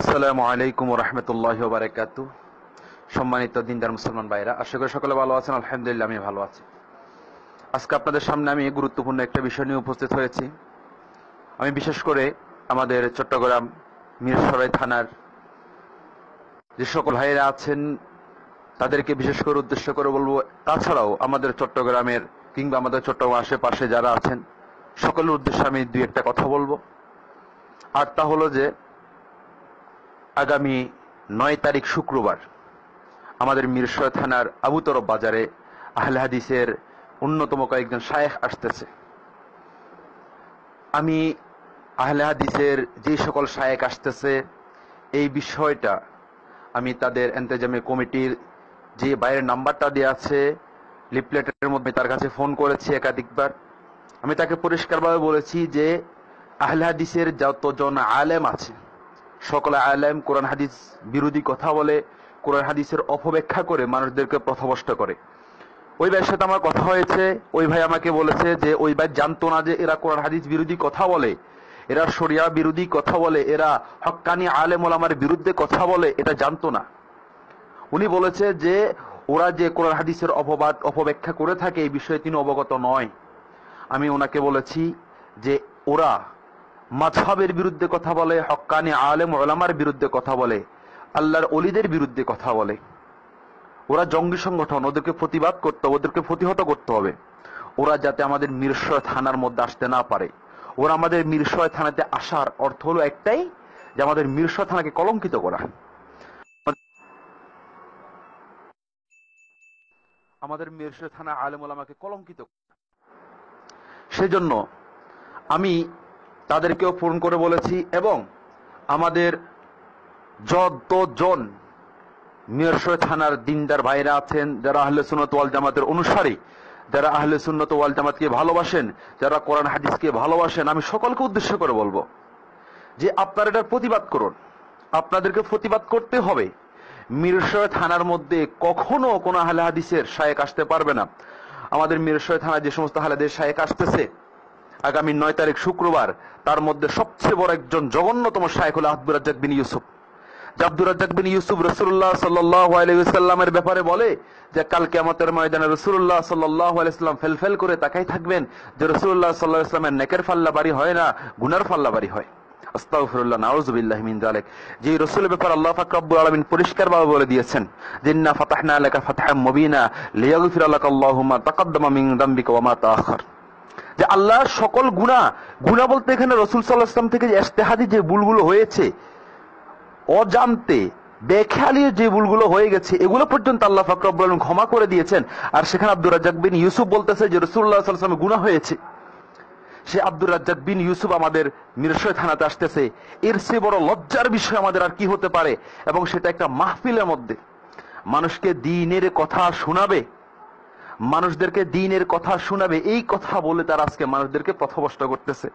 আসসালামু আলাইকুম রহমতুল্লাহ বারকাত সম্মানিত দিনদার মুসলমান ভাইরা আশা করি সকলে ভালো আছেন আলহামদুলিল্লাহ আমি ভালো আছি আজকে আপনাদের সামনে আমি গুরুত্বপূর্ণ একটা বিষয় নিয়ে উপস্থিত হয়েছি আমি বিশেষ করে আমাদের চট্টগ্রাম মিরসরাই থানার যে সকল ভাইয়েরা আছেন তাদেরকে বিশেষ করে উদ্দেশ্য করে বলবো তাছাড়াও আমাদের চট্টগ্রামের কিংবা আমাদের চট্টগ্রাম আশেপাশে যারা আছেন সকলের উদ্দেশ্যে আমি দুই একটা কথা বলবো আর তা হলো যে আগামী নয় তারিখ শুক্রবার আমাদের মিরসর থানার আবুতরব বাজারে আহলে হাদিসের অন্যতম কয়েকজন শায়েখ আসতেছে আমি আহলে হাদিসের যে সকল শায়েক আসতেছে এই বিষয়টা আমি তাদের এন্তেজামে কমিটির যে বাইরের নাম্বারটা দেওয়া আছে লিপলেটের মধ্যে তার কাছে ফোন করেছি একাধিকবার আমি তাকে পরিষ্কারভাবে বলেছি যে আহলে যতজন আলেম আছে সকলে আলেম কোরআন হাদিস বিরোধী কথা বলে কোরআন হাদিসের অপব্যাখ্যা করে মানুষদেরকে প্রথবষ্ট করে ওই ভাইয়ের সাথে আমার কথা হয়েছে ওই ভাই আমাকে বলেছে যে ওই ভাই জানতো না যে এরা কোরআন হাদিস বিরোধী কথা বলে এরা সরিয়া বিরোধী কথা বলে এরা হক্কানি আলেম ওলামার বিরুদ্ধে কথা বলে এটা জানতো না উনি বলেছে যে ওরা যে কোরআন হাদিসের অপবাদ অপব্যাখ্যা করে থাকে এই বিষয়ে তিনি অবগত নয় আমি ওনাকে বলেছি যে ওরা মাঝহাবের বিরুদ্ধে কথা বলে হক্কানি আলেম ওলামার বিরুদ্ধে কথা বলে আল্লাহর অলিদের বিরুদ্ধে কথা বলে ওরা জঙ্গি সংগঠন ওদেরকে প্রতিবাদ করতে হবে ওদেরকে প্রতিহত করতে হবে ওরা যাতে আমাদের মিরসয় থানার মধ্যে আসতে না পারে ওরা আমাদের মিরসয় থানাতে আসার অর্থ হলো একটাই যে আমাদের মিরসয় থানাকে কলঙ্কিত করা আমাদের মিরসয় থানা আলেম ওলামাকে কলঙ্কিত সেজন্য আমি তাদেরকেও ফোন করে বলেছি এবং আমাদের যতজন মিরসয় থানার দিনদার ভাইরা আছেন যারা আহলে সুনত ওয়াল জামাতের অনুসারী যারা আহলে সুন্নত ওয়াল জামাতকে ভালোবাসেন যারা কোরআন হাদিসকে ভালোবাসেন আমি সকলকে উদ্দেশ্য করে বলবো যে আপনারা এটার প্রতিবাদ করুন আপনাদেরকে প্রতিবাদ করতে হবে মিরসয় থানার মধ্যে কখনো কোনো আহলে হাদিসের শায়েক আসতে পারবে না আমাদের মিরসয় থানায় যে সমস্ত হালেদের হাদিস আসতেছে আগামী নয় তারিখ শুক্রবার তার মধ্যে সবচেয়ে বড় একজন জঘন্যতম শায়েখ হল আব্দুর রাজ্জাক বিন ইউসুফ আব্দুর রাজ্জাক বিন ইউসুফ রসুল্লাহ সাল্লাহামের ব্যাপারে বলে যে কালকে আমাদের ময়দানে রসুল্লাহ সাল্লাহ আলাইসাল্লাম ফেলফেল করে তাকাই থাকবেন যে রসুল্লাহ সাল্লাহ ইসলামের নেকের ফাল্লা বাড়ি হয় না গুনার ফাল্লা বাড়ি হয় আল্লাহ পাক রব্বুল আলামিন যে আল্লাহ সকল গুণা গুণা বলতে এখানে রসুল সাল্লাহ ইসলাম থেকে যে এস্তেহাদি যে ভুলগুলো হয়েছে অজান্তে বেখেয়ালিও যে ভুলগুলো হয়ে গেছে এগুলো পর্যন্ত আল্লাহ ফাকরাবুল আলম ক্ষমা করে দিয়েছেন আর সেখানে আব্দুর রাজাক বিন ইউসুফ বলতেছে যে রসুল্লাহ সাল্লামের গুণা হয়েছে সে আব্দুর রাজ্জাক বিন ইউসুফ আমাদের মিরসয় থানাতে আসতেছে এর সে বড় লজ্জার বিষয় আমাদের আর কি হতে পারে এবং সেটা একটা মাহফিলের মধ্যে মানুষকে দিনের কথা শোনাবে মানুষদেরকে দিনের কথা শোনাবে এই কথা বলে তারা আজকে মানুষদেরকে পথভষ্ট করতেছে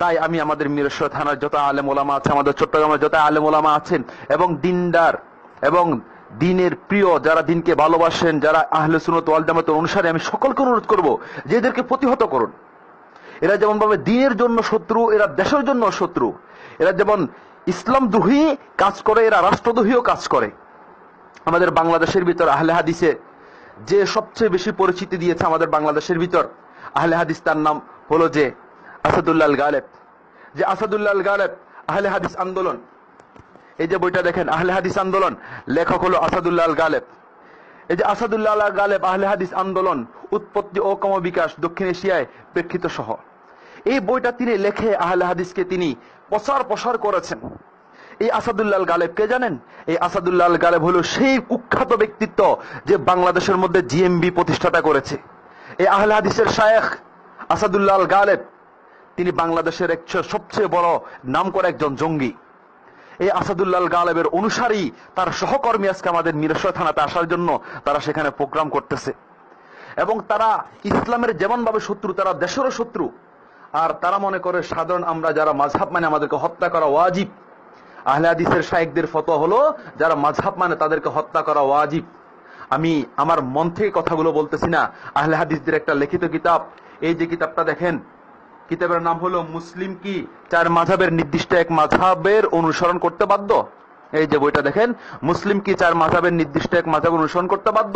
তাই আমি আমাদের মিরেশ্বর থানার যত আলেম ওলামা আছে আমাদের চট্টগ্রামের যত আলেম ওলামা আছেন এবং দিনদার এবং দিনের প্রিয় যারা দিনকে ভালোবাসেন যারা আহলে সুনত ওয়াল অনুসারে আমি সকলকে অনুরোধ করব যে এদেরকে প্রতিহত করুন এরা যেমন ভাবে দিনের জন্য শত্রু এরা দেশের জন্য শত্রু এরা যেমন ইসলাম দ্রোহী কাজ করে এরা রাষ্ট্রদ্রোহীও কাজ করে আমাদের বাংলাদেশের ভিতর আহলে হাদিসে যে সবচেয়ে বেশি পরিচিতি দিয়েছে আমাদের বাংলাদেশের ভিতর আহলে হাদিস তার নাম হলো যে আসাদুল্লাহ গালেব যে আসাদুল্লাহ গালেব আহলে হাদিস আন্দোলন এই যে বইটা দেখেন আহলে হাদিস আন্দোলন লেখক হলো আসাদুল্লাহ গালেব এই যে আসাদুল্লাহ গালেব আহলে হাদিস আন্দোলন উৎপত্তি ও কম বিকাশ দক্ষিণ এশিয়ায় প্রেক্ষিত সহ এই বইটা তিনি লেখে আহলে হাদিসকে তিনি প্রচার প্রসার করেছেন এই আসাদুল্লাহ গালেব কে জানেন এই আসাদুল্লাহ গালেব হলো সেই কুখ্যাত ব্যক্তিত্ব যে বাংলাদেশের মধ্যে জিএমবি প্রতিষ্ঠাটা করেছে এই আহলে হাদিসের শায়েখ আসাদুল্লাহ গালেব তিনি বাংলাদেশের এক সবচেয়ে বড় নাম করে একজন জঙ্গি এই আসাদুল্লাহ গালেবের অনুসারী তার সহকর্মী আজকে আমাদের মিরসয় থানাতে আসার জন্য তারা সেখানে প্রোগ্রাম করতেছে এবং তারা ইসলামের যেমনভাবে শত্রু তারা দেশেরও শত্রু আর তারা মনে করে সাধারণ আমরা যারা মাঝহাব মানে আমাদেরকে হত্যা করা ওয়াজিব আহলাদিসের শাহেকদের শায়েকদের হলো যারা মাঝহাব মানে তাদেরকে হত্যা করা ওয়াজিব আমি আমার মন থেকে কথাগুলো বলতেছি না আহলে হাদিসদের একটা লিখিত কিতাব এই যে কিতাবটা দেখেন কিতাবের নাম হলো মুসলিম কি চার মাঝাবের নির্দিষ্ট এক মাঝাবের অনুসরণ করতে বাধ্য এই যে বইটা দেখেন মুসলিম কি চার মাঝাবের নির্দিষ্ট এক মাঝাব অনুসরণ করতে বাধ্য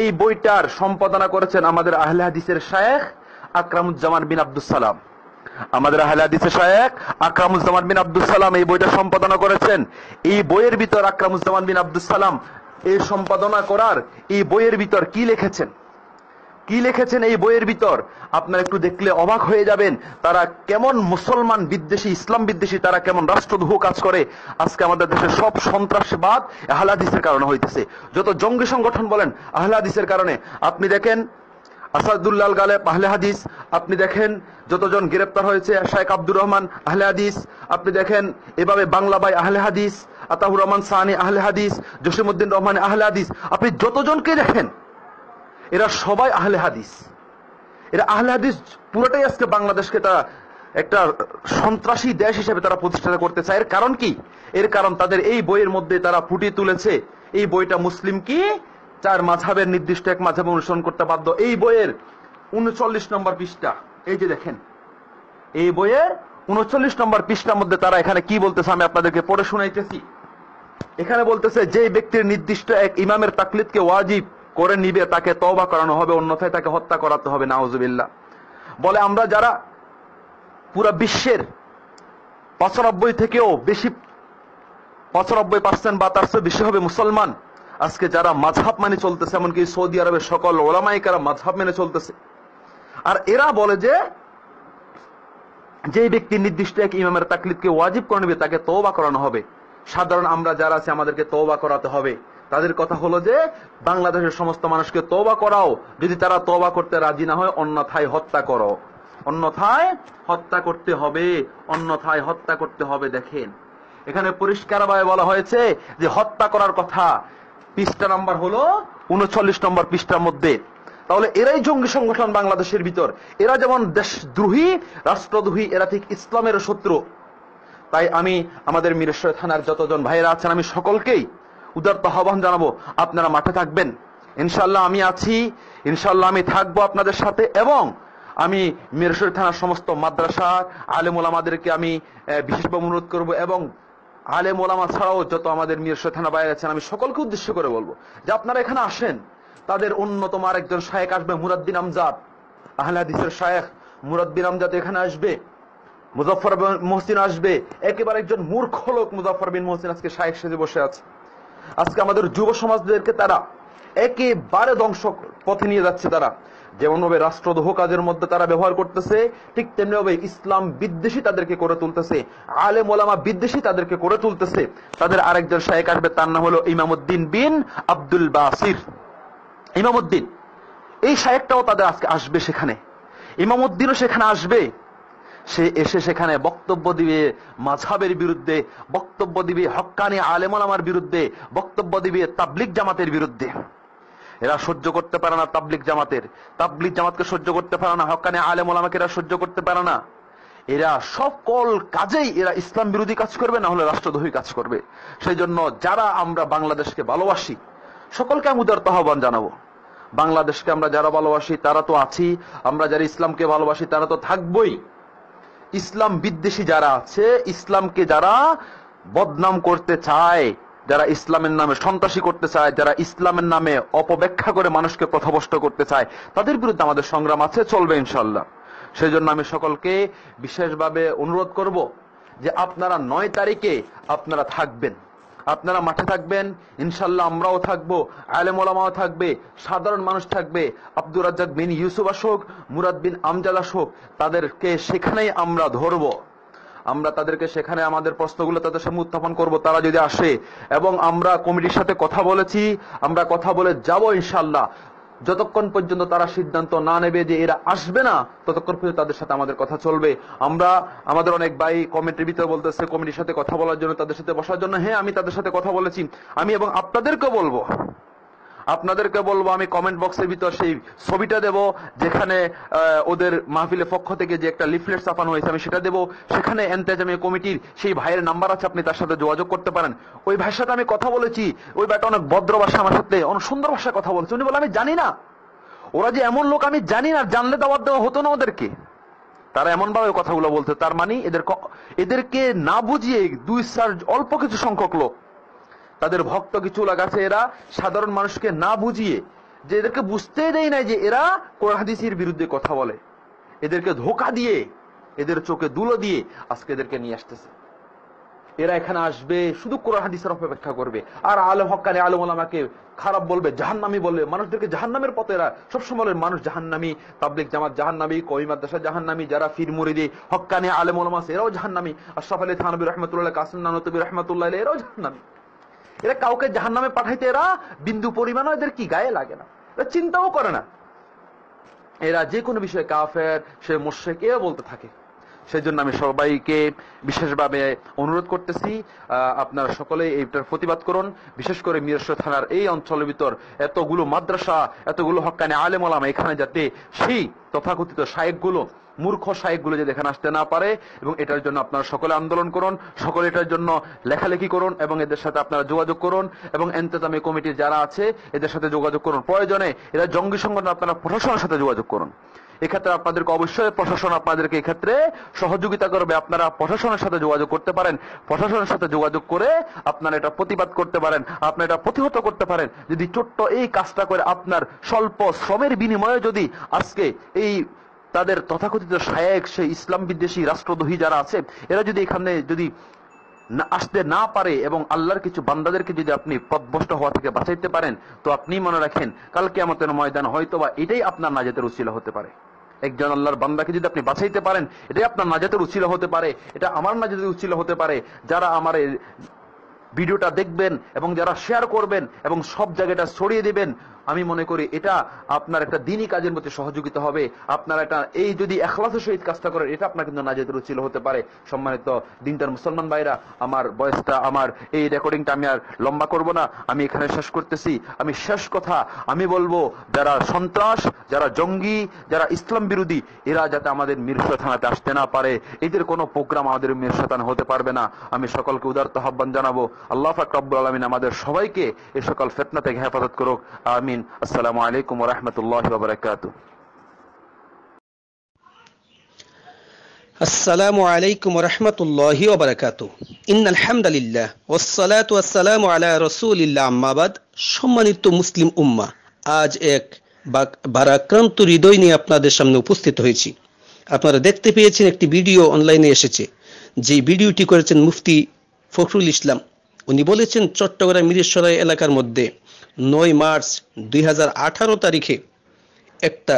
এই বইটার সম্পাদনা করেছেন আমাদের আহলে হাদিসের শায়েখ আকরামুজ্জামান বিন আব্দুল সালাম আমাদের হালাদিসে শায়েক আকরামুজ্জামান বিন আব্দুল সালাম এই বইটা সম্পাদনা করেছেন এই বইয়ের ভিতর আকরামুজ্জামান বিন আব্দুল সালাম এই সম্পাদনা করার এই বইয়ের ভিতর কি লিখেছেন কি লিখেছেন এই বইয়ের ভিতর আপনারা একটু দেখলে অবাক হয়ে যাবেন তারা কেমন মুসলমান বিদ্বেষী ইসলাম বিদ্বেষী তারা কেমন রাষ্ট্রদ্রোহ কাজ করে আজকে আমাদের দেশে সব সন্ত্রাসবাদ আহলাদিসের কারণে হইতেছে যত জঙ্গি সংগঠন বলেন আহলাদিসের কারণে আপনি দেখেন আসাদুল্লাল গালে আহলে হাদিস আপনি দেখেন যতজন গ্রেপ্তার হয়েছে শায়েক আব্দুর রহমান আহলে হাদিস আপনি দেখেন এভাবে বাংলা বাই আহলে হাদিস আতাহুর রহমান সাহানি আহলে হাদিস জসিমুদ্দিন রহমান আহলে হাদিস আপনি যতজনকে দেখেন এরা সবাই আহলে হাদিস এরা আহলে হাদিস পুরোটাই আজকে বাংলাদেশকে তারা একটা সন্ত্রাসী দেশ হিসেবে তারা প্রতিষ্ঠা করতে চায় এর কারণ কি এর কারণ তাদের এই বইয়ের মধ্যে তারা ফুটিয়ে তুলেছে এই বইটা মুসলিম কি চার মাঝাবের নির্দিষ্ট এক মাঝাব অনুসরণ করতে বাধ্য এই বইয়ের উনচল্লিশ নম্বর পৃষ্ঠা এই যে দেখেন এই বইয়ের উনচল্লিশ নম্বর পৃষ্ঠার মধ্যে তারা এখানে কি বলতেছে আমি আপনাদেরকে পড়ে শুনাইতেছি এখানে বলতেছে যে ব্যক্তির নির্দিষ্ট এক ইমামের তাকলিদকে ওয়াজিব করে নিবে তাকে তবা করানো হবে অন্যথায় তাকে হত্যা করাতে হবে নাওজবিল্লা বলে আমরা যারা পুরা বিশ্বের পঁচানব্বই থেকেও বেশি পঁচানব্বই পার্সেন্ট বা তার বেশি হবে মুসলমান আজকে যারা মাঝহাব মানে চলতেছে এমনকি সৌদি আরবের সকল ওলামাইকারা কারা মাঝহাব মেনে চলতেছে আর এরা বলে যে যে ব্যক্তি নির্দিষ্ট এক ইমামের তাকলিদকে ওয়াজিব করে নেবে তাকে তৌবা করানো হবে সাধারণ আমরা যারা আছি আমাদেরকে তৌবা করাতে হবে তাদের কথা হলো যে বাংলাদেশের সমস্ত মানুষকে তৌবা করাও যদি তারা তৌবা করতে রাজি না হয় অন্যথায় হত্যা করো অন্যথায় হত্যা করতে হবে অন্যথায় হত্যা করতে হবে দেখেন এখানে পরিষ্কারভাবে বলা হয়েছে যে হত্যা করার কথা পৃষ্ঠা নাম্বার হলো উনচল্লিশ নম্বর পৃষ্ঠার মধ্যে তাহলে এরাই জঙ্গি সংগঠন বাংলাদেশের ভিতর এরা যেমন দেশদ্রোহী রাষ্ট্রদ্রোহী এরা ঠিক ইসলামের শত্রু তাই আমি আমাদের মিরেশ্বর থানার যতজন ভাইয়েরা আছেন আমি সকলকেই উদার আহ্বান জানাবো আপনারা মাঠে থাকবেন ইনশাল্লাহ আমি আছি ইনশাল্লাহ আমি থাকবো আপনাদের সাথে এবং আমি মিরেশ্বর থানার সমস্ত মাদ্রাসা আলেমুল আমাদেরকে আমি বিশেষভাবে অনুরোধ করবো এবং আলে মোলামা ছাড়াও যত আমাদের মিরসা থানা বাইরে আছেন আমি সকলকে উদ্দেশ্য করে বলবো যে আপনারা এখানে আসেন তাদের অন্যতম আরেকজন শায়েক আসবে মুরাদ্দিন আমজাদ আহলে হাদিসের শায়েখ মুরাদ্দিন আমজাদ এখানে আসবে মুজফর মোহসিন আসবে একেবারে একজন মূর্খ লোক মুজফর বিন মোহসিন আজকে শায়েক সেজে বসে আছে আজকে আমাদের যুব সমাজদেরকে তারা একেবারে ধ্বংস পথে নিয়ে যাচ্ছে তারা যেমনভাবে রাষ্ট্রদ্রোহ কাজের মধ্যে তারা ব্যবহার করতেছে ঠিক তেমনিভাবে ইসলাম বিদ্বেষী তাদেরকে করে তুলতেছে আলে মোলামা বিদ্বেষী তাদেরকে করে তুলতেছে তাদের আরেকজন শায়েক আসবে তার নাম হলো ইমামুদ্দিন বিন আব্দুল বাসির ইমামুদ্দিন এই শায়েকটাও তাদের আজকে আসবে সেখানে ইমামুদ্দিনও সেখানে আসবে সে এসে সেখানে বক্তব্য দিবে মাঝাবের বিরুদ্ধে বক্তব্য দিবে হক্কানি আলেমার বিরুদ্ধে বক্তব্য দিবে তাবলিক জামাতের বিরুদ্ধে এরা সহ্য করতে পারে না তাবলিক জামাতের তাবলিক জামাতকে সহ্য করতে পারে না হকানে আলে ওলামাকে এরা সহ্য করতে পারে না এরা সকল কাজেই এরা ইসলাম বিরোধী কাজ করবে না হলে রাষ্ট্রদ্রোহী কাজ করবে সেই জন্য যারা আমরা বাংলাদেশকে ভালোবাসি সকলকে আমি উদারত আহ্বান জানাবো বাংলাদেশকে আমরা যারা ভালোবাসি তারা তো আছি আমরা যারা ইসলামকে ভালোবাসি তারা তো থাকবই ইসলাম বিদ্বেষী যারা আছে ইসলামকে যারা বদনাম করতে চায় যারা ইসলামের নামে সন্ত্রাসী করতে চায় যারা ইসলামের নামে অপব্যাখ্যা করে মানুষকে পথভষ্ট করতে চায় তাদের বিরুদ্ধে আমাদের সংগ্রাম আছে চলবে ইনশাল্লাহ সেই জন্য আমি সকলকে বিশেষভাবে অনুরোধ করব যে আপনারা নয় তারিখে আপনারা থাকবেন আপনারা মাঠে থাকবেন ইনশাল্লাহ আমরাও থাকবো আলেম ওলামাও থাকবে সাধারণ মানুষ থাকবে আব্দুর রাজ্জাক বিন ইউসুফ আশোক মুরাদ বিন আমজাদ আশোক তাদেরকে সেখানেই আমরা ধরবো আমরা তাদেরকে সেখানে আমাদের প্রশ্নগুলো তাদের সামনে উত্থাপন করব তারা যদি আসে এবং আমরা কমিটির সাথে কথা বলেছি আমরা কথা বলে যাব ইনশাল্লাহ যতক্ষণ পর্যন্ত তারা সিদ্ধান্ত না নেবে যে এরা আসবে না ততক্ষণ পর্যন্ত তাদের সাথে আমাদের কথা চলবে আমরা আমাদের অনেক ভাই কমিটির ভিতরে বলতেছে কমিটির সাথে কথা বলার জন্য তাদের সাথে বসার জন্য হ্যাঁ আমি তাদের সাথে কথা বলেছি আমি এবং আপনাদেরকে বলবো আপনাদেরকে বলবো আমি কমেন্ট বক্সের ভিতর সেই ছবিটা দেব যেখানে ওদের মাহফিলের পক্ষ থেকে যে একটা লিফলেট ছাপানো হয়েছে আমি সেটা দেবো সেখানে এন্তেজামিয়া কমিটির সেই ভাইয়ের নাম্বার আছে আপনি তার সাথে যোগাযোগ করতে পারেন ওই ভাইয়ের সাথে আমি কথা বলেছি ওই ব্যাটা অনেক ভদ্র ভাষা আমার সাথে অনেক সুন্দর ভাষায় কথা বলছে উনি বলে আমি জানি না ওরা যে এমন লোক আমি জানি না জানলে দাবার দেওয়া হতো না ওদেরকে তারা এমন ভাবে কথাগুলো বলতে তার মানে এদের এদেরকে না বুঝিয়ে দুই চার অল্প কিছু সংখ্যক লোক তাদের ভক্ত কিছু লাগাছে এরা সাধারণ মানুষকে না বুঝিয়ে যে এদেরকে বুঝতে দেয় নাই যে এরা কোরআহাদিসির বিরুদ্ধে কথা বলে এদেরকে ধোকা দিয়ে এদের চোখে দুলো দিয়ে আজকে এদেরকে নিয়ে আসতেছে এরা এখানে আসবে শুধু কোরআন হাদিসের অপেক্ষা করবে আর আলো হকানে আলো আলামাকে খারাপ বলবে জাহান্নামি বলবে মানুষদেরকে জাহান্নামের পথে এরা সবসময় বলে মানুষ জাহান্নামি তাবলিক জামাত জাহান্নামি কবি মাদ্রাসা জাহান্নামি যারা ফির মুরিদি হকানে আলে মোলামাস এরাও জাহান্নামি আশরাফ আলী থানবী রহমতুল্লাহ কাসিম নানতবী রহমতুল্লাহ এরাও জাহান্নামি এরা কাউকে জাহান নামে পাঠাইতে এরা বিন্দু পরিমাণও এদের কি গায়ে লাগে না এরা চিন্তাও করে না এরা যে কোনো বিষয়ে কাফের সে মোর্শেক এরা বলতে থাকে সেই জন্য আমি সবাইকে বিশেষভাবে অনুরোধ করতেছি আপনারা সকলে এইটার প্রতিবাদ করুন বিশেষ করে মিরস্ব থানার এই অঞ্চলের ভিতর এতগুলো মাদ্রাসা এতগুলো হকানে আলেমলামা এখানে যাতে সেই তথাকথিত সাহেবগুলো মূর্খ সাহেবগুলো যদি এখানে আসতে না পারে এবং এটার জন্য আপনারা সকলে আন্দোলন করুন সকলে এটার জন্য লেখালেখি করুন এবং এদের সাথে আপনারা যোগাযোগ করুন এবং এন্তেজামি কমিটি যারা আছে এদের সাথে যোগাযোগ করুন প্রয়োজনে এরা জঙ্গি সংগঠন আপনারা প্রশাসনের সাথে যোগাযোগ করুন এক্ষেত্রে আপনাদেরকে অবশ্যই প্রশাসন আপনাদেরকে এক্ষেত্রে সহযোগিতা করবে আপনারা প্রশাসনের সাথে যোগাযোগ করতে পারেন প্রশাসনের সাথে যোগাযোগ করে আপনারা এটা প্রতিবাদ করতে পারেন আপনারা এটা প্রতিহত করতে পারেন যদি ছোট্ট এই কাজটা করে আপনার স্বল্প শ্রমের বিনিময়ে যদি আজকে এই তাদের তথাকথিত শায়েক সে ইসলাম বিদ্বেষী রাষ্ট্রদ্রোহী যারা আছে এরা যদি এখানে যদি আসতে না পারে এবং আল্লাহর কিছু বান্দাদেরকে যদি আপনি পদভষ্ট হওয়া থেকে বাঁচাইতে পারেন তো আপনি মনে রাখেন কালকে আমাদের ময়দান হয়তো বা এটাই আপনার নাজাতের উচিলা হতে পারে একজন আল্লাহর বান্দাকে যদি আপনি বাঁচাইতে পারেন এটাই আপনার নাজাতের উচিলা হতে পারে এটা আমার নাজাতের উচিলা হতে পারে যারা আমার ভিডিওটা দেখবেন এবং যারা শেয়ার করবেন এবং সব জায়গাটা ছড়িয়ে দিবেন আমি মনে করি এটা আপনার একটা দিনই কাজের মধ্যে সহযোগিতা হবে আপনার এটা এই যদি এখলাসের সহিত কাজটা করেন এটা আপনার কিন্তু নাজেদ রুচিল হতে পারে সম্মানিত দিনটার মুসলমান ভাইরা আমার বয়সটা আমার এই রেকর্ডিংটা আমি আর লম্বা করব না আমি এখানে শেষ করতেছি আমি শেষ কথা আমি বলবো যারা সন্ত্রাস যারা জঙ্গি যারা ইসলাম বিরোধী এরা যাতে আমাদের মিরসা থানাতে আসতে না পারে এদের কোনো প্রোগ্রাম আমাদের মিরসা থানা হতে পারবে না আমি সকলকে উদার্ত আহ্বান জানাবো আল্লাহ ফাকরাবুল আলমিন আমাদের সবাইকে এ সকল ফেতনা থেকে হেফাজত করুক আমি আজমাইন আসসালামু আলাইকুম রহমতুল্লাহ বাবরকাত সম্মানিত মুসলিম উম্মাহ আজ এক ভারাক্রান্ত হৃদয় নিয়ে আপনাদের সামনে উপস্থিত হয়েছি আপনারা দেখতে পেয়েছেন একটি ভিডিও অনলাইনে এসেছে যে ভিডিওটি করেছেন মুফতি ফখরুল ইসলাম উনি বলেছেন চট্টগ্রাম মিরেশ্বরায় এলাকার মধ্যে নয় মার্চ দুই তারিখে একটা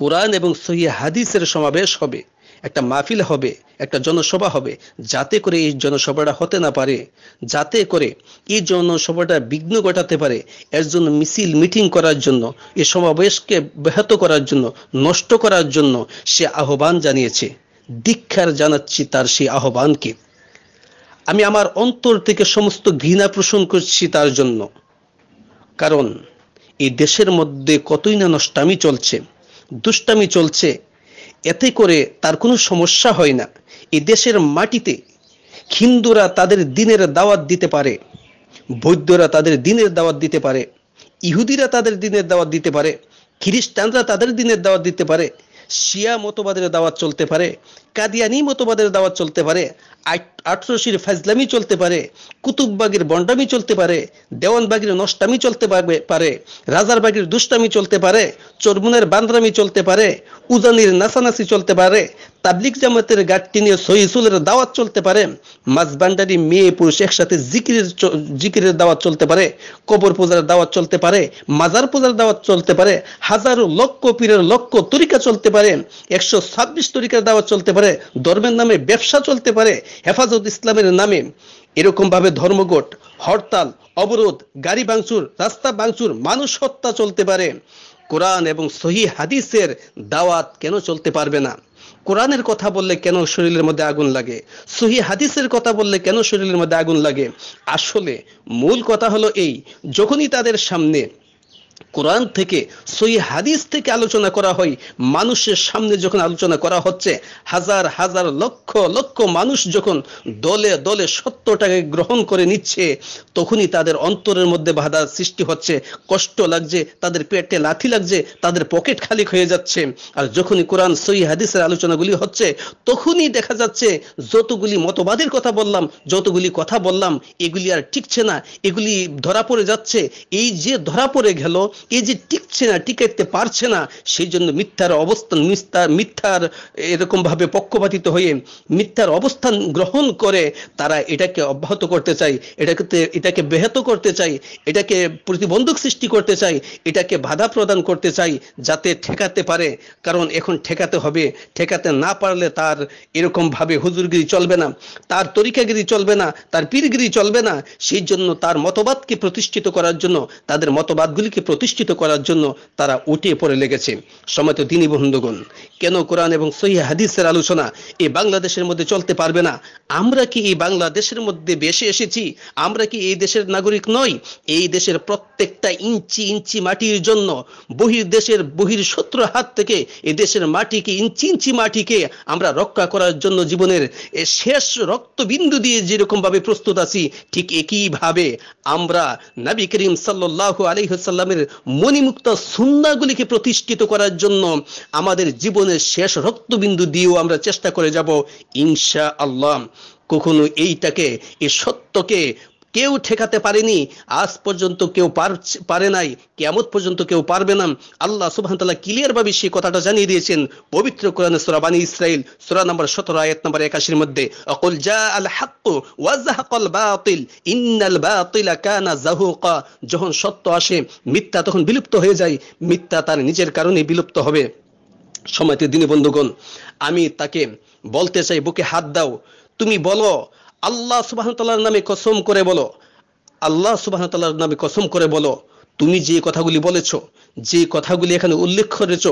কোরআন এবং সহি হাদিসের সমাবেশ হবে একটা মাহফিল হবে একটা জনসভা হবে যাতে করে এই জনসভাটা হতে না পারে যাতে করে এই জনসভাটা বিঘ্ন ঘটাতে পারে এর জন্য মিছিল মিটিং করার জন্য এই সমাবেশকে ব্যাহত করার জন্য নষ্ট করার জন্য সে আহ্বান জানিয়েছে দীক্ষার জানাচ্ছি তার সেই আহ্বানকে আমি আমার অন্তর থেকে সমস্ত ঘৃণা পোষণ করছি তার জন্য কারণ এই দেশের মধ্যে কতই না নষ্টামি চলছে দুষ্টামি চলছে এতে করে তার কোনো সমস্যা হয় না এই দেশের মাটিতে হিন্দুরা তাদের দিনের দাওয়াত দিতে পারে বৈদ্যরা তাদের দিনের দাওয়াত দিতে পারে ইহুদিরা তাদের দিনের দাওয়াত দিতে পারে খ্রিস্টানরা তাদের দিনের দাওয়াত দিতে পারে শিয়া মতবাদের দাওয়াত চলতে পারে কাদিয়ানি মতবাদের দাওয়াত চলতে পারে আটরশির ফাজলামি চলতে পারে কুতুববাগের বন্ডামি চলতে পারে দেওয়ানবাগির নষ্টামি চলতে পারে রাজারবাগের দুষ্টামি চলতে পারে চরমুনের বান্দ্রামি চলতে পারে উজানির নাসানাসি চলতে পারে তাবলিক জামাতের গাঠটি নিয়ে সহিসুলের দাওয়াত চলতে পারে মাঝবান্ডারি মেয়ে পুরুষ একসাথে জিকিরের জিকিরের দাওয়াত চলতে পারে কবর পূজার দাওয়াত চলতে পারে মাজার পূজার দাওয়াত চলতে পারে হাজারো লক্ষ পীরের লক্ষ তরিকা চলতে পারে একশো ছাব্বিশ তরিকার দাওয়াত চলতে পারে পারে ধর্মের নামে ব্যবসা চলতে পারে হেফাজত ইসলামের নামে এরকমভাবে ধর্মঘট হরতাল অবরোধ গাড়ি ভাঙচুর রাস্তা ভাঙচুর মানুষ হত্যা চলতে পারে কোরআন এবং সহি হাদিসের দাওয়াত কেন চলতে পারবে না কোরআনের কথা বললে কেন শরীরের মধ্যে আগুন লাগে সহি হাদিসের কথা বললে কেন শরীরের মধ্যে আগুন লাগে আসলে মূল কথা হলো এই যখনই তাদের সামনে কোরআন থেকে সই হাদিস থেকে আলোচনা করা হয় মানুষের সামনে যখন আলোচনা করা হচ্ছে হাজার হাজার লক্ষ লক্ষ মানুষ যখন দলে দলে সত্যটাকে গ্রহণ করে নিচ্ছে তখনই তাদের অন্তরের মধ্যে বাধা সৃষ্টি হচ্ছে কষ্ট লাগছে তাদের পেটে লাথি লাগছে তাদের পকেট খালি হয়ে যাচ্ছে আর যখনই কোরআন সই হাদিসের আলোচনাগুলি হচ্ছে তখনই দেখা যাচ্ছে যতগুলি মতবাদের কথা বললাম যতগুলি কথা বললাম এগুলি আর টিকছে না এগুলি ধরা পড়ে যাচ্ছে এই যে ধরা পড়ে গেল এই যে টিকছে না টিকাইতে পারছে না সেই জন্য মিথ্যার অবস্থান মিথ্যা মিথ্যার এরকমভাবে পক্ষপাতিত হয়ে মিথ্যার অবস্থান গ্রহণ করে তারা এটাকে অব্যাহত করতে চাই এটাকে এটাকে ব্যাহত করতে চাই এটাকে প্রতিবন্ধক সৃষ্টি করতে চাই এটাকে বাধা প্রদান করতে চাই যাতে ঠেকাতে পারে কারণ এখন ঠেকাতে হবে ঠেকাতে না পারলে তার এরকমভাবে হুজুরগিরি চলবে না তার তরিকাগিরি চলবে না তার পীরগিরি চলবে না সেই জন্য তার মতবাদকে প্রতিষ্ঠিত করার জন্য তাদের মতবাদগুলিকে প্রতিষ্ঠিত প্রতিষ্ঠিত করার জন্য তারা উঠে পড়ে লেগেছে সময় তো দিনী বন্ধুগণ কেন কোরআন এবং সহি হাদিসের আলোচনা এই বাংলাদেশের মধ্যে চলতে পারবে না আমরা কি এই বাংলাদেশের মধ্যে বেশি এসেছি আমরা কি এই দেশের নাগরিক নই এই দেশের প্রত্যেকটা ইঞ্চি ইঞ্চি মাটির জন্য বহির দেশের বহির শত্রু হাত থেকে এ দেশের মাটিকে ইঞ্চি ইঞ্চি মাটিকে আমরা রক্ষা করার জন্য জীবনের শেষ রক্তবিন্দু দিয়ে যেরকম ভাবে প্রস্তুত আছি ঠিক একইভাবে আমরা নবী করিম সাল্লাহ আলহিহসাল্লামের মণিমুক্ত সুন্নাগুলিকে প্রতিষ্ঠিত করার জন্য আমাদের জীবনের শেষ রক্তবিন্দু দিয়েও আমরা চেষ্টা করে যাব ইনশা আল্লাহ কখনো এইটাকে এই সত্যকে কেউ ঠেকাতে পারেনি আজ পর্যন্ত কেউ পারে নাই কেমন পর্যন্ত কেউ পারবে না আল্লাহ ক্লিয়ার ভাবে সেই কথাটা জানিয়ে দিয়েছেন পবিত্র কোরআন সোরা বানী ইসরায়েল সোরা নম্বর সতেরো আয়াত নম্বর একাশির মধ্যে অকল জা আল হাক্কু ওয়াজাহাকল বাতিল ইন্নাল বাতিল কানা জাহুকা যখন সত্য আসে মিথ্যা তখন বিলুপ্ত হয়ে যায় মিথ্যা তার নিজের কারণে বিলুপ্ত হবে সময়তে দিনে বন্ধুগণ আমি তাকে বলতে চাই বুকে হাত দাও তুমি বলো আল্লাহ সুবাহতাল্লার নামে কসম করে বলো আল্লাহ সুবাহতাল্লার নামে কসম করে বলো তুমি যে কথাগুলি বলেছ যে কথাগুলি এখানে উল্লেখ করেছ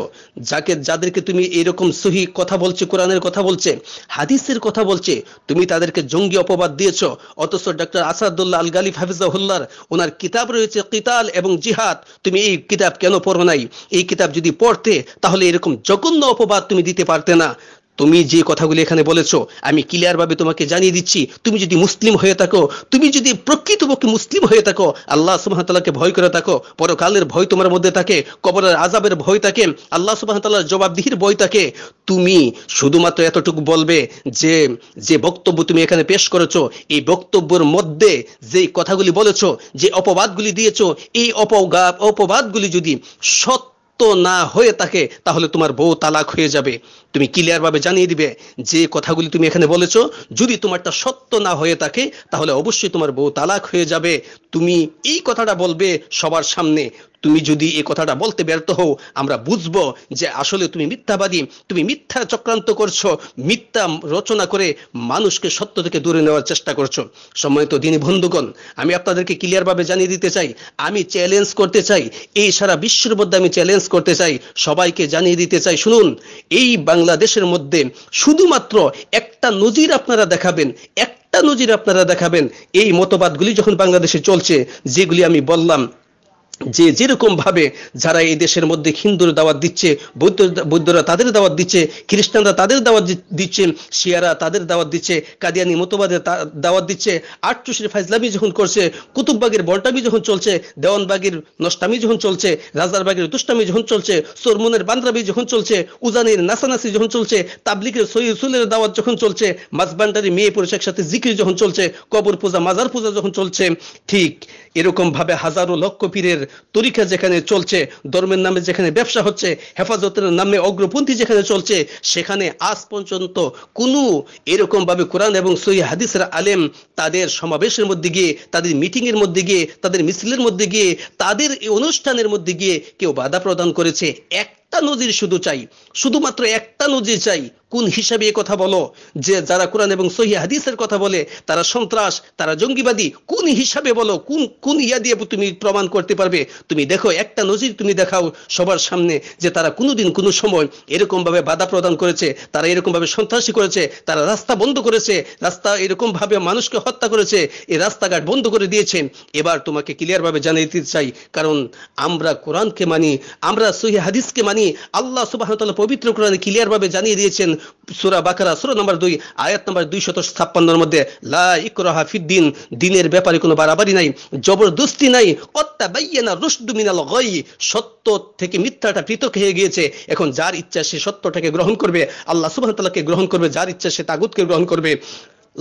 যাকে যাদেরকে তুমি এরকম সহি কথা বলছে কোরআনের কথা বলছে হাদিসের কথা বলছে তুমি তাদেরকে জঙ্গি অপবাদ দিয়েছ অথচ ডক্টর আসাদুল্লাহ আল গালিফ হাফিজাহুল্লার ওনার কিতাব রয়েছে কিতাল এবং জিহাদ তুমি এই কিতাব কেন পড়ো নাই এই কিতাব যদি পড়তে তাহলে এরকম জঘন্য অপবাদ তুমি দিতে পারতে না তুমি যে কথাগুলি এখানে বলেছো আমি ক্লিয়ারভাবে তোমাকে জানিয়ে দিচ্ছি তুমি যদি মুসলিম হয়ে থাকো তুমি যদি প্রকৃতপক্ষে মুসলিম হয়ে থাকো আল্লাহ সুবাহতাল্লাহকে ভয় করে থাকো পরকালের ভয় তোমার মধ্যে থাকে কবরের আজাবের ভয় থাকে আল্লাহ সুবাহতাল্লাহর জবাবদিহির ভয় থাকে তুমি শুধুমাত্র এতটুকু বলবে যে যে বক্তব্য তুমি এখানে পেশ করেছো এই বক্তব্যের মধ্যে যে কথাগুলি বলেছো যে অপবাদগুলি দিয়েছো এই অপবাদগুলি যদি সত্য না হয়ে থাকে তাহলে তোমার বউ তালাক হয়ে যাবে তুমি ক্লিয়ারভাবে জানিয়ে দিবে যে কথাগুলি তুমি এখানে বলেছ যদি তোমারটা সত্য না হয়ে থাকে তাহলে অবশ্যই তোমার বউ তালাক হয়ে যাবে তুমি এই কথাটা বলবে সবার সামনে তুমি যদি এ কথাটা বলতে ব্যর্থ হও আমরা বুঝব যে আসলে তুমি মিথ্যাবাদী তুমি মিথ্যা চক্রান্ত করছো মিথ্যা রচনা করে মানুষকে সত্য থেকে দূরে নেওয়ার চেষ্টা করছো সম্মানিত দিনী বন্ধুগণ আমি আপনাদেরকে ক্লিয়ারভাবে জানিয়ে দিতে চাই আমি চ্যালেঞ্জ করতে চাই এই সারা বিশ্বের মধ্যে আমি চ্যালেঞ্জ করতে চাই সবাইকে জানিয়ে দিতে চাই শুনুন এই বাংলাদেশের মধ্যে শুধুমাত্র একটা নজির আপনারা দেখাবেন একটা নজির আপনারা দেখাবেন এই মতবাদগুলি যখন বাংলাদেশে চলছে যেগুলি আমি বললাম যে যেরকম ভাবে যারা এই দেশের মধ্যে হিন্দুর দাওয়াত দিচ্ছে বৌদ্ধ বৌদ্ধরা তাদের দাওয়াত দিচ্ছে খ্রিস্টানরা তাদের দাওয়াত দিচ্ছে শিয়ারা তাদের দাওয়াত দিচ্ছে কাদিয়ানি মতবাদের দাওয়াত দিচ্ছে আটচুশির ফাইজলামি যখন করছে কুতুববাগের বল্টামি যখন চলছে দেওয়ানবাগের নষ্টামি যখন চলছে রাজারবাগের দুষ্টামি যখন চলছে সরমুনের বান্দ্রাবি যখন চলছে উজানের নাসানাসি যখন চলছে তাবলিকের সৈসুলের দাওয়াত যখন চলছে মাঝবান্ডারি মেয়ে পুরুষ একসাথে জিকির যখন চলছে কবর পূজা মাজার পূজা যখন চলছে ঠিক এরকম ভাবে হাজারো লক্ষ পীরের তরিকা যেখানে চলছে ধর্মের নামে যেখানে ব্যবসা হচ্ছে হেফাজতের নামে অগ্রপন্থী যেখানে চলছে সেখানে আজ পর্যন্ত কোনো এরকমভাবে কোরআন এবং সহি হাদিসের আলেম তাদের সমাবেশের মধ্যে গিয়ে তাদের মিটিংয়ের মধ্যে গিয়ে তাদের মিছিলের মধ্যে গিয়ে তাদের এই অনুষ্ঠানের মধ্যে গিয়ে কেউ বাধা প্রদান করেছে এক একটা নজির শুধু চাই শুধুমাত্র একটা নজির চাই কোন হিসাবে এ কথা বলো যে যারা কোরআন এবং সহি হাদিসের কথা বলে তারা সন্ত্রাস তারা জঙ্গিবাদী কোন হিসাবে বলো কোন কোন ইয়া দিয়ে তুমি প্রমাণ করতে পারবে তুমি দেখো একটা নজির তুমি দেখাও সবার সামনে যে তারা কোনোদিন কোনো সময় এরকমভাবে বাধা প্রদান করেছে তারা এরকমভাবে সন্ত্রাসী করেছে তারা রাস্তা বন্ধ করেছে রাস্তা এরকমভাবে মানুষকে হত্যা করেছে এই রাস্তাঘাট বন্ধ করে দিয়েছে এবার তোমাকে ক্লিয়ারভাবে জানিয়ে দিতে চাই কারণ আমরা কোরআনকে মানি আমরা সহি হাদিসকে মানি আমি আল্লাহ সুবাহ পবিত্র কোরআনে ক্লিয়ারভাবে জানিয়ে দিয়েছেন সুরা বাকারা সুরা নম্বর দুই আয়াত নম্বর দুই শত ছাপ্পান্নর মধ্যে লা ইকরাহা ফিদ্দিন দিনের ব্যাপারে কোনো বাড়াবাড়ি নাই জবরদস্তি নাই অত্যা বাইয়ানা রুশদু মিনাল গই সত্য থেকে মিথ্যাটা পৃথক হয়ে গিয়েছে এখন যার ইচ্ছা সে সত্যটাকে গ্রহণ করবে আল্লাহ সুবাহ গ্রহণ করবে যার ইচ্ছা সে তাগুতকে গ্রহণ করবে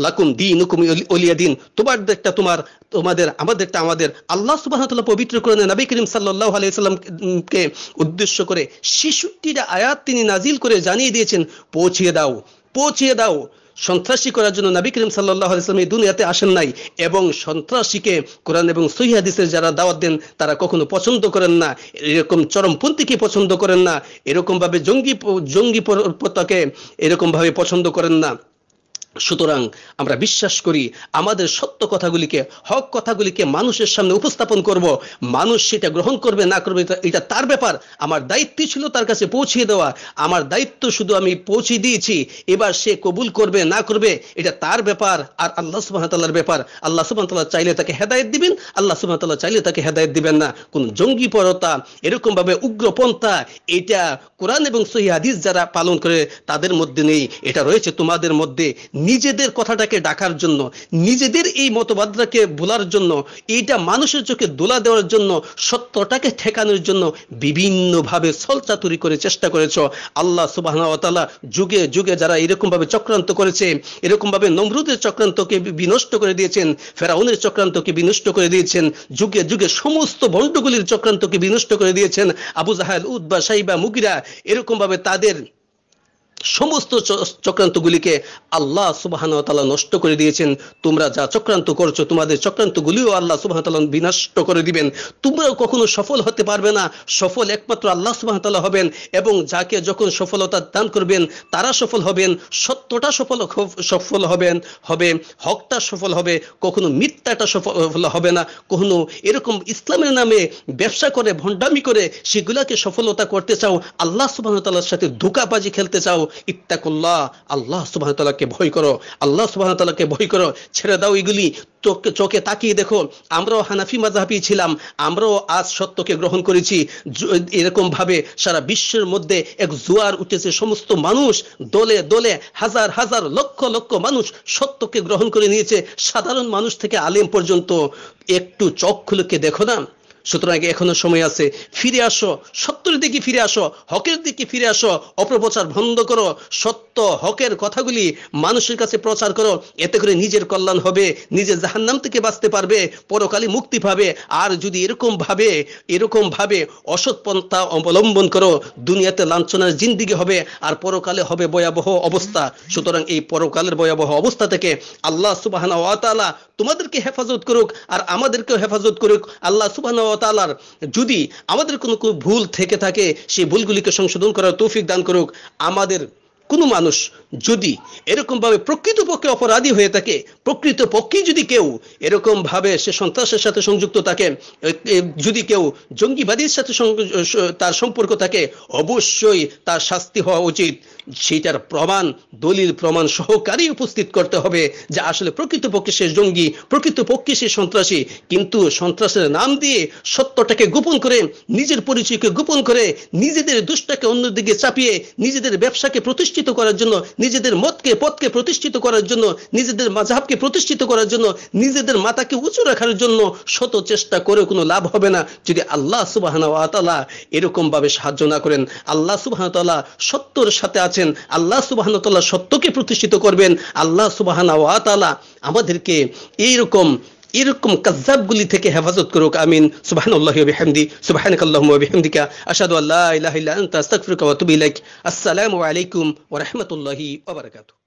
লাকুম দিনুকুম হুকুম অলিয়া দিন তোমাদেরটা তোমার তোমাদের আমাদেরটা আমাদের আল্লাহ সুবাহতাল্লাহ পবিত্র কোরআনে নবী করিম সাল্লাহ আলাইসাল্লামকে উদ্দেশ্য করে শিশুটিরা আয়াত তিনি নাজিল করে জানিয়ে দিয়েছেন পৌঁছিয়ে দাও পৌঁছিয়ে দাও সন্ত্রাসী করার জন্য নবী করিম সাল্লাহ ইসলাম এই দুনিয়াতে আসেন নাই এবং সন্ত্রাসীকে কোরআন এবং সহিহাদিসের যারা দাওয়াত দেন তারা কখনো পছন্দ করেন না এরকম চরমপন্থীকে পছন্দ করেন না এরকমভাবে জঙ্গি জঙ্গি পতাকে এরকমভাবে পছন্দ করেন না সুতরাং আমরা বিশ্বাস করি আমাদের সত্য কথাগুলিকে হক কথাগুলিকে মানুষের সামনে উপস্থাপন করব মানুষ সেটা গ্রহণ করবে না করবে এটা তার ব্যাপার আমার দায়িত্ব ছিল তার কাছে পৌঁছিয়ে দেওয়া আমার দায়িত্ব শুধু আমি পৌঁছে দিয়েছি এবার সে কবুল করবে না করবে এটা তার ব্যাপার আর আল্লাহ সুবাহতাল্লার ব্যাপার আল্লাহ সুবাহতাল্লাহ চাইলে তাকে হেদায়ত দিবেন আল্লাহ সুবাহতাল্লাহ চাইলে তাকে হেদায়ত দিবেন না কোন জঙ্গিপরতা এরকমভাবে উগ্রপন্থা এটা কোরআন এবং সহি হাদিস যারা পালন করে তাদের মধ্যে নেই এটা রয়েছে তোমাদের মধ্যে নিজেদের কথাটাকে ডাকার জন্য নিজেদের এই মতবাদটাকে ভোলার জন্য এইটা মানুষের চোখে দোলা দেওয়ার জন্য সত্যটাকে ঠেকানোর জন্য বিভিন্নভাবে সলচাতুরি করে চেষ্টা করেছ আল্লাহ সুবাহতালা যুগে যুগে যারা এরকমভাবে চক্রান্ত করেছে এরকমভাবে নমরুদের চক্রান্তকে বিনষ্ট করে দিয়েছেন ফেরাউনের চক্রান্তকে বিনষ্ট করে দিয়েছেন যুগে যুগে সমস্ত ভণ্ডগুলির চক্রান্তকে বিনষ্ট করে দিয়েছেন আবু জাহাল উদ্বা সাইবা মুগিরা এরকমভাবে তাদের সমস্ত চক্রান্তগুলিকে আল্লাহ সুবাহান তালা নষ্ট করে দিয়েছেন তোমরা যা চক্রান্ত করছো তোমাদের চক্রান্তগুলিও আল্লাহ সুবাহান তালা বিনষ্ট করে দিবেন তোমরাও কখনো সফল হতে পারবে না সফল একমাত্র আল্লাহ সুবাহান তালা হবেন এবং যাকে যখন সফলতা দান করবেন তারা সফল হবেন সত্যটা সফল সফল হবেন হবে হকটা সফল হবে কখনো মিথ্যাটা সফল হবে না কখনো এরকম ইসলামের নামে ব্যবসা করে ভণ্ডামি করে সেগুলাকে সফলতা করতে চাও আল্লাহ তালার সাথে ধোকাবাজি খেলতে চাও ইত্তাকুল্লাহ আল্লাহ সুবাহ তালাকে ভয় করো আল্লাহ সুবাহ তালাকে ভয় করো ছেড়ে দাও এগুলি চোখে চোখে তাকিয়ে দেখো আমরাও হানাফি মাজাহাবি ছিলাম আমরাও আজ সত্যকে গ্রহণ করেছি এরকমভাবে সারা বিশ্বের মধ্যে এক জোয়ার উঠেছে সমস্ত মানুষ দলে দলে হাজার হাজার লক্ষ লক্ষ মানুষ সত্যকে গ্রহণ করে নিয়েছে সাধারণ মানুষ থেকে আলেম পর্যন্ত একটু চোখ খুলে দেখো না সুতরাং এখনো সময় আছে ফিরে আসো সত্যের দিকে ফিরে আসো হকের দিকে ফিরে আসো অপপ্রচার বন্ধ করো সত্য হকের কথাগুলি মানুষের কাছে প্রচার করো এতে করে নিজের কল্যাণ হবে নিজের জাহান্নাম থেকে বাঁচতে পারবে পরকালে মুক্তি পাবে আর যদি এরকম ভাবে এরকম ভাবে অসৎ পন্থা অবলম্বন করো দুনিয়াতে লাঞ্ছনার জিন্দিগি হবে আর পরকালে হবে ভয়াবহ অবস্থা সুতরাং এই পরকালের ভয়াবহ অবস্থা থেকে আল্লাহ সুবাহ তোমাদেরকে হেফাজত করুক আর আমাদেরকেও হেফাজত করুক আল্লাহ সুবাহ তালার যদি আমাদের কোনো কোনো ভুল থেকে থাকে সেই ভুলগুলিকে সংশোধন করার তৌফিক দান করুক আমাদের কোনো মানুষ যদি এরকমভাবে প্রকৃতপক্ষে অপরাধী হয়ে থাকে প্রকৃতপক্ষে যদি কেউ এরকমভাবে সে সন্ত্রাসের সাথে সংযুক্ত থাকে যদি কেউ জঙ্গিবাদীর সাথে তার সম্পর্ক থাকে অবশ্যই তার শাস্তি হওয়া উচিত সেটার প্রমাণ দলিল প্রমাণ সহকারী উপস্থিত করতে হবে যে আসলে প্রকৃতপক্ষে সে জঙ্গি প্রকৃতপক্ষে সে সন্ত্রাসী কিন্তু সন্ত্রাসের নাম দিয়ে সত্যটাকে গোপন করে নিজের পরিচয়কে গোপন করে নিজেদের দুষ্টাকে অন্যদিকে চাপিয়ে নিজেদের ব্যবসাকে প্রতিষ্ঠিত করার জন্য নিজেদের মতকে পথকে প্রতিষ্ঠিত করার জন্য নিজেদের মাঝাবকে প্রতিষ্ঠিত করার জন্য নিজেদের মাতাকে উঁচু রাখার জন্য শত চেষ্টা করে কোনো লাভ হবে না যদি আল্লাহ সুবাহ এরকম ভাবে সাহায্য না করেন আল্লাহ সুবাহ সত্যর সাথে আছেন আল্লাহ সুবাহানতাল্লাহ সত্যকে প্রতিষ্ঠিত করবেন আল্লাহ সুবাহানা ওয়াতালা আমাদেরকে এইরকম এরকম কাজাবগুলি থেকে হেফাজত করুক আমিন সুবাহান আল্লাহ বিহামদি সুবাহান আল্লাহ বিহামদিকা আসাদু আল্লাহ আসসালামু আলাইকুম ওয়া রাহমাতুল্লাহি